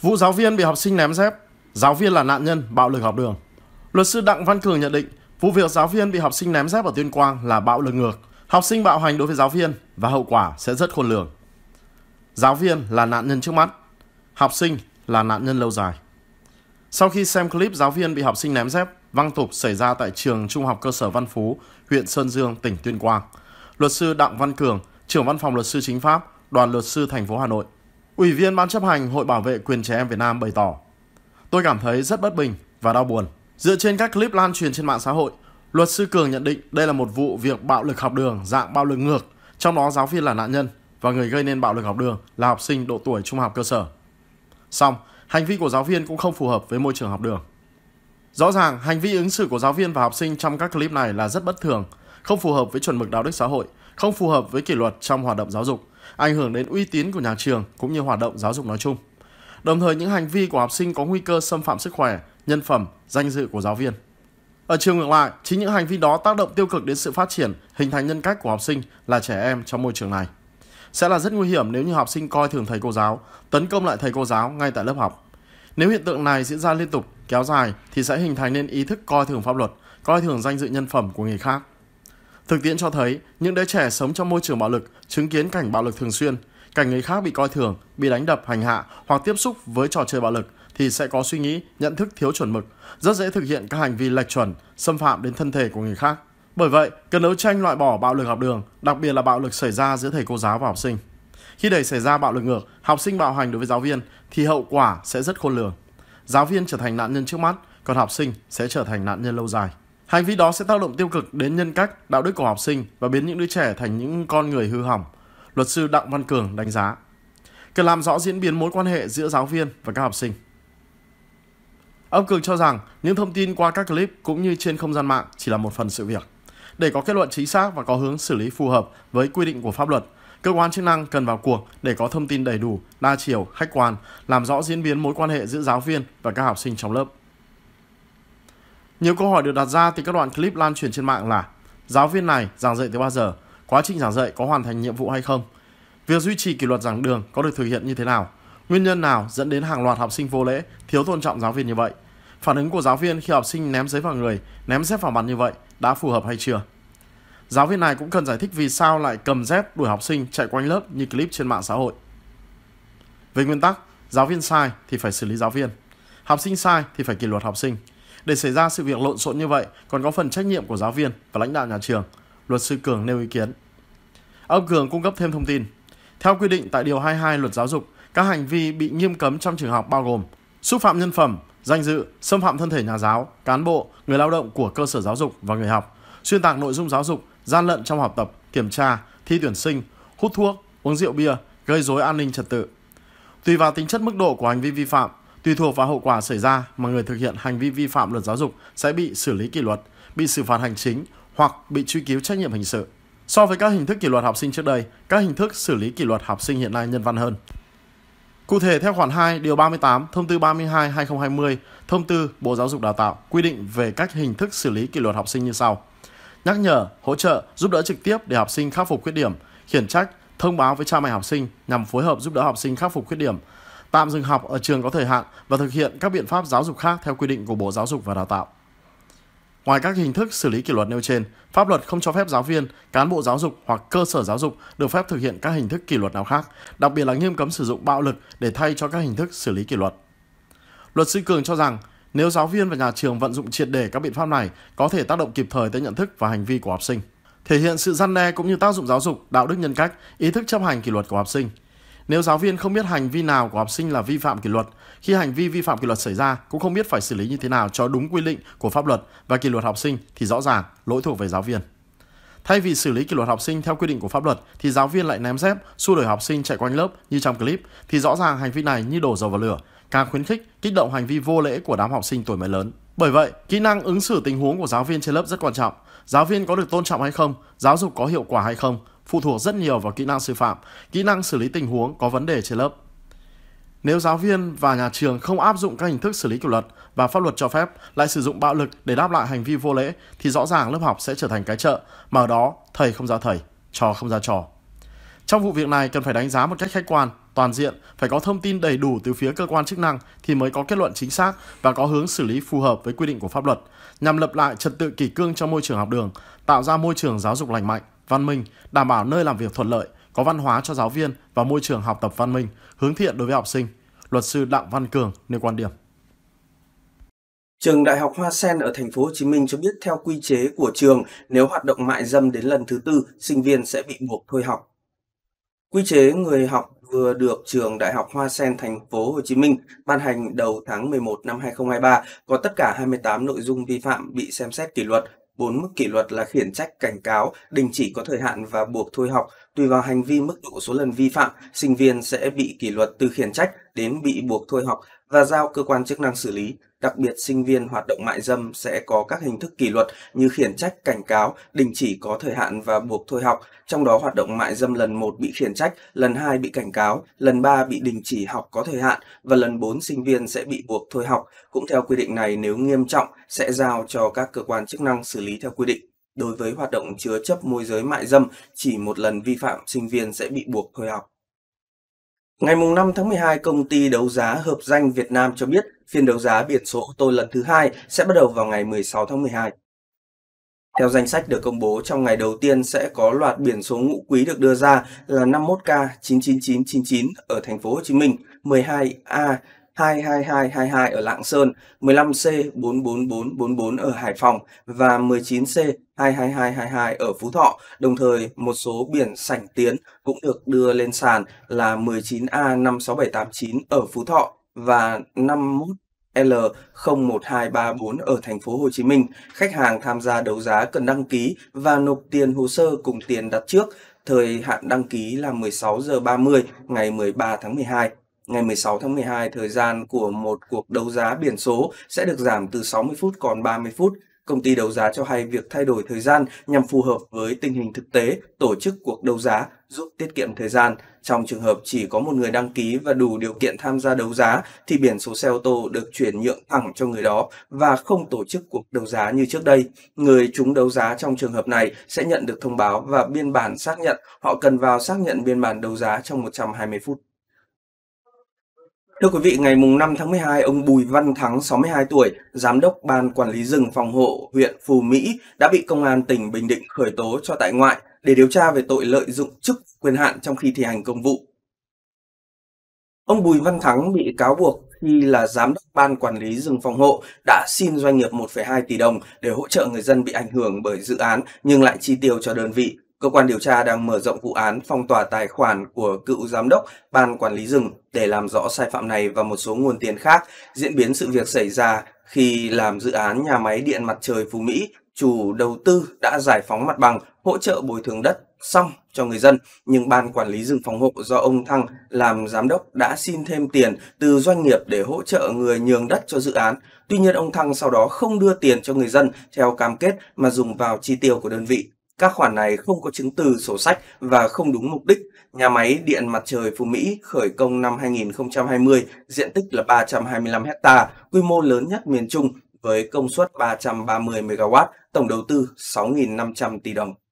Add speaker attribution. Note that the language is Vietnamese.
Speaker 1: Vụ giáo viên bị học sinh ném dép, giáo viên là nạn nhân bạo lực học đường. Luật sư Đặng Văn Cường nhận định, vụ việc giáo viên bị học sinh ném dép ở Tuyên Quang là bạo lực ngược, học sinh bạo hành đối với giáo viên và hậu quả sẽ rất khôn lường. Giáo viên là nạn nhân trước mắt, học sinh là nạn nhân lâu dài. Sau khi xem clip giáo viên bị học sinh ném dép, văng tục xảy ra tại trường Trung học cơ sở Văn Phú, huyện Sơn Dương, tỉnh Tuyên Quang, luật sư Đặng Văn Cường, trưởng văn phòng luật sư chính pháp, đoàn luật sư thành phố Hà Nội Ủy viên Ban chấp hành Hội Bảo vệ Quyền Trẻ Em Việt Nam bày tỏ Tôi cảm thấy rất bất bình và đau buồn. Dựa trên các clip lan truyền trên mạng xã hội, luật sư Cường nhận định đây là một vụ việc bạo lực học đường dạng bạo lực ngược, trong đó giáo viên là nạn nhân và người gây nên bạo lực học đường là học sinh độ tuổi trung học cơ sở. Song, hành vi của giáo viên cũng không phù hợp với môi trường học đường. Rõ ràng, hành vi ứng xử của giáo viên và học sinh trong các clip này là rất bất thường, không phù hợp với chuẩn mực đạo đức xã hội, không phù hợp với kỷ luật trong hoạt động giáo dục, ảnh hưởng đến uy tín của nhà trường cũng như hoạt động giáo dục nói chung. Đồng thời những hành vi của học sinh có nguy cơ xâm phạm sức khỏe, nhân phẩm, danh dự của giáo viên. Ở chiều ngược lại, chính những hành vi đó tác động tiêu cực đến sự phát triển, hình thành nhân cách của học sinh là trẻ em trong môi trường này. Sẽ là rất nguy hiểm nếu như học sinh coi thường thầy cô giáo, tấn công lại thầy cô giáo ngay tại lớp học. Nếu hiện tượng này diễn ra liên tục, kéo dài thì sẽ hình thành nên ý thức coi thường pháp luật, coi thường danh dự nhân phẩm của người khác. Thực tiễn cho thấy, những đứa trẻ sống trong môi trường bạo lực, chứng kiến cảnh bạo lực thường xuyên, cảnh người khác bị coi thường, bị đánh đập, hành hạ hoặc tiếp xúc với trò chơi bạo lực thì sẽ có suy nghĩ, nhận thức thiếu chuẩn mực, rất dễ thực hiện các hành vi lệch chuẩn, xâm phạm đến thân thể của người khác. Bởi vậy, cần đấu tranh loại bỏ bạo lực học đường, đặc biệt là bạo lực xảy ra giữa thầy cô giáo và học sinh. Khi để xảy ra bạo lực ngược, học sinh bạo hành đối với giáo viên thì hậu quả sẽ rất khôn lường. Giáo viên trở thành nạn nhân trước mắt, còn học sinh sẽ trở thành nạn nhân lâu dài. Hành vi đó sẽ tác động tiêu cực đến nhân cách, đạo đức của học sinh và biến những đứa trẻ thành những con người hư hỏng, luật sư Đặng Văn Cường đánh giá. Cần làm rõ diễn biến mối quan hệ giữa giáo viên và các học sinh. Ông Cường cho rằng những thông tin qua các clip cũng như trên không gian mạng chỉ là một phần sự việc. Để có kết luận chính xác và có hướng xử lý phù hợp với quy định của pháp luật, cơ quan chức năng cần vào cuộc để có thông tin đầy đủ, đa chiều, khách quan, làm rõ diễn biến mối quan hệ giữa giáo viên và các học sinh trong lớp. Nhiều câu hỏi được đặt ra từ các đoạn clip lan truyền trên mạng là giáo viên này giảng dạy tới bao giờ, quá trình giảng dạy có hoàn thành nhiệm vụ hay không, việc duy trì kỷ luật giảng đường có được thực hiện như thế nào, nguyên nhân nào dẫn đến hàng loạt học sinh vô lễ, thiếu tôn trọng giáo viên như vậy, phản ứng của giáo viên khi học sinh ném giấy vào người, ném dép vào mặt như vậy đã phù hợp hay chưa. Giáo viên này cũng cần giải thích vì sao lại cầm dép đuổi học sinh chạy quanh lớp như clip trên mạng xã hội. Về nguyên tắc, giáo viên sai thì phải xử lý giáo viên, học sinh sai thì phải kỷ luật học sinh. Để xảy ra sự việc lộn xộn như vậy còn có phần trách nhiệm của giáo viên và lãnh đạo nhà trường, luật sư Cường nêu ý kiến. Ông Cường cung cấp thêm thông tin. Theo quy định tại Điều 22 Luật Giáo dục, các hành vi bị nghiêm cấm trong trường học bao gồm xúc phạm nhân phẩm, danh dự, xâm phạm thân thể nhà giáo, cán bộ, người lao động của cơ sở giáo dục và người học, xuyên tạc nội dung giáo dục, gian lận trong học tập, kiểm tra, thi tuyển sinh, hút thuốc, uống rượu bia, gây rối an ninh trật tự. Tùy vào tính chất mức độ của hành vi vi phạm, Tùy thuộc vào hậu quả xảy ra mà người thực hiện hành vi vi phạm luật giáo dục sẽ bị xử lý kỷ luật, bị xử phạt hành chính hoặc bị truy cứu trách nhiệm hình sự. So với các hình thức kỷ luật học sinh trước đây, các hình thức xử lý kỷ luật học sinh hiện nay nhân văn hơn. Cụ thể theo khoản 2 điều 38 Thông tư 32/2020, Thông tư Bộ Giáo dục Đào tạo quy định về các hình thức xử lý kỷ luật học sinh như sau: nhắc nhở, hỗ trợ, giúp đỡ trực tiếp để học sinh khắc phục khuyết điểm, khiển trách, thông báo với cha mẹ học sinh nhằm phối hợp giúp đỡ học sinh khắc phục khuyết điểm, tạm dừng học ở trường có thời hạn và thực hiện các biện pháp giáo dục khác theo quy định của Bộ Giáo dục và Đào tạo. Ngoài các hình thức xử lý kỷ luật nêu trên, pháp luật không cho phép giáo viên, cán bộ giáo dục hoặc cơ sở giáo dục được phép thực hiện các hình thức kỷ luật nào khác, đặc biệt là nghiêm cấm sử dụng bạo lực để thay cho các hình thức xử lý kỷ luật. Luật sư Cường cho rằng, nếu giáo viên và nhà trường vận dụng triệt để các biện pháp này, có thể tác động kịp thời tới nhận thức và hành vi của học sinh, thể hiện sự răn đe cũng như tác dụng giáo dục, đạo đức nhân cách, ý thức chấp hành kỷ luật của học sinh. Nếu giáo viên không biết hành vi nào của học sinh là vi phạm kỷ luật, khi hành vi vi phạm kỷ luật xảy ra cũng không biết phải xử lý như thế nào cho đúng quy định của pháp luật và kỷ luật học sinh thì rõ ràng lỗi thuộc về giáo viên. Thay vì xử lý kỷ luật học sinh theo quy định của pháp luật thì giáo viên lại ném dép, xua đuổi học sinh chạy quanh lớp như trong clip thì rõ ràng hành vi này như đổ dầu vào lửa, càng khuyến khích, kích động hành vi vô lễ của đám học sinh tuổi mới lớn. Bởi vậy, kỹ năng ứng xử tình huống của giáo viên trên lớp rất quan trọng. Giáo viên có được tôn trọng hay không, giáo dục có hiệu quả hay không phụ thuộc rất nhiều vào kỹ năng sư phạm, kỹ năng xử lý tình huống có vấn đề trên lớp. Nếu giáo viên và nhà trường không áp dụng các hình thức xử lý kỷ luật và pháp luật cho phép lại sử dụng bạo lực để đáp lại hành vi vô lễ thì rõ ràng lớp học sẽ trở thành cái chợ mà ở đó thầy không ra thầy, trò không ra trò. Trong vụ việc này cần phải đánh giá một cách khách quan, toàn diện, phải có thông tin đầy đủ từ phía cơ quan chức năng thì mới có kết luận chính xác và có hướng xử lý phù hợp với quy định của pháp luật, nhằm lập lại trật tự kỷ cương cho môi trường học đường, tạo ra môi trường giáo dục lành mạnh văn minh, đảm bảo nơi làm việc thuận lợi, có văn hóa cho giáo viên và môi trường học tập văn minh, hướng thiện đối với học sinh. Luật sư Đặng Văn Cường nêu quan điểm.
Speaker 2: Trường Đại học Hoa Sen ở thành phố Hồ Chí Minh cho biết theo quy chế của trường, nếu hoạt động mại dâm đến lần thứ tư, sinh viên sẽ bị buộc thôi học. Quy chế người học vừa được trường Đại học Hoa Sen thành phố Hồ Chí Minh ban hành đầu tháng 11 năm 2023 có tất cả 28 nội dung vi phạm bị xem xét kỷ luật Bốn mức kỷ luật là khiển trách, cảnh cáo, đình chỉ có thời hạn và buộc thôi học. Tùy vào hành vi mức độ số lần vi phạm, sinh viên sẽ bị kỷ luật từ khiển trách đến bị buộc thôi học và giao cơ quan chức năng xử lý. Đặc biệt, sinh viên hoạt động mại dâm sẽ có các hình thức kỷ luật như khiển trách, cảnh cáo, đình chỉ có thời hạn và buộc thôi học. Trong đó, hoạt động mại dâm lần 1 bị khiển trách, lần 2 bị cảnh cáo, lần 3 bị đình chỉ học có thời hạn và lần 4 sinh viên sẽ bị buộc thôi học. Cũng theo quy định này, nếu nghiêm trọng, sẽ giao cho các cơ quan chức năng xử lý theo quy định. Đối với hoạt động chứa chấp môi giới mại dâm, chỉ một lần vi phạm, sinh viên sẽ bị buộc thôi học. Ngày 5 tháng 12, công ty đấu giá hợp danh Việt Nam cho biết phiên đấu giá biển số ô tô lần thứ hai sẽ bắt đầu vào ngày 16 tháng 12. Theo danh sách được công bố, trong ngày đầu tiên sẽ có loạt biển số ngũ quý được đưa ra là 51K99999 ở thành phố Hồ Chí Minh, 12A 22222 ở Lạng Sơn, 15C44444 ở Hải Phòng và 19C22222 ở Phú Thọ. Đồng thời, một số biển sảnh tiến cũng được đưa lên sàn là 19A56789 ở Phú Thọ và 51 L01234 ở thành phố Hồ Chí Minh, khách hàng tham gia đấu giá cần đăng ký và nộp tiền hồ sơ cùng tiền đặt trước. Thời hạn đăng ký là 16 giờ 30 ngày 13 tháng 12. Ngày 16 tháng 12, thời gian của một cuộc đấu giá biển số sẽ được giảm từ 60 phút còn 30 phút. Công ty đấu giá cho hay việc thay đổi thời gian nhằm phù hợp với tình hình thực tế, tổ chức cuộc đấu giá giúp tiết kiệm thời gian. Trong trường hợp chỉ có một người đăng ký và đủ điều kiện tham gia đấu giá thì biển số xe ô tô được chuyển nhượng thẳng cho người đó và không tổ chức cuộc đấu giá như trước đây. Người trúng đấu giá trong trường hợp này sẽ nhận được thông báo và biên bản xác nhận. Họ cần vào xác nhận biên bản đấu giá trong 120 phút. Thưa quý vị, ngày mùng 5 tháng 12, ông Bùi Văn Thắng, 62 tuổi, Giám đốc Ban Quản lý rừng phòng hộ huyện Phù Mỹ đã bị Công an tỉnh Bình Định khởi tố cho tại ngoại để điều tra về tội lợi dụng chức quyền hạn trong khi thi hành công vụ. Ông Bùi Văn Thắng bị cáo buộc khi là Giám đốc Ban Quản lý rừng phòng hộ đã xin doanh nghiệp 1,2 tỷ đồng để hỗ trợ người dân bị ảnh hưởng bởi dự án nhưng lại chi tiêu cho đơn vị Cơ quan điều tra đang mở rộng vụ án phong tỏa tài khoản của cựu giám đốc ban quản lý rừng để làm rõ sai phạm này và một số nguồn tiền khác. Diễn biến sự việc xảy ra khi làm dự án nhà máy điện mặt trời Phú Mỹ, chủ đầu tư đã giải phóng mặt bằng, hỗ trợ bồi thường đất xong cho người dân, nhưng ban quản lý rừng phòng hộ do ông Thăng làm giám đốc đã xin thêm tiền từ doanh nghiệp để hỗ trợ người nhường đất cho dự án. Tuy nhiên ông Thăng sau đó không đưa tiền cho người dân theo cam kết mà dùng vào chi tiêu của đơn vị. Các khoản này không có chứng từ sổ sách và không đúng mục đích. Nhà máy điện mặt trời Phú Mỹ khởi công năm 2020, diện tích là 325 hecta, quy mô lớn nhất miền Trung với công suất 330 MW, tổng đầu tư 6.500 tỷ đồng.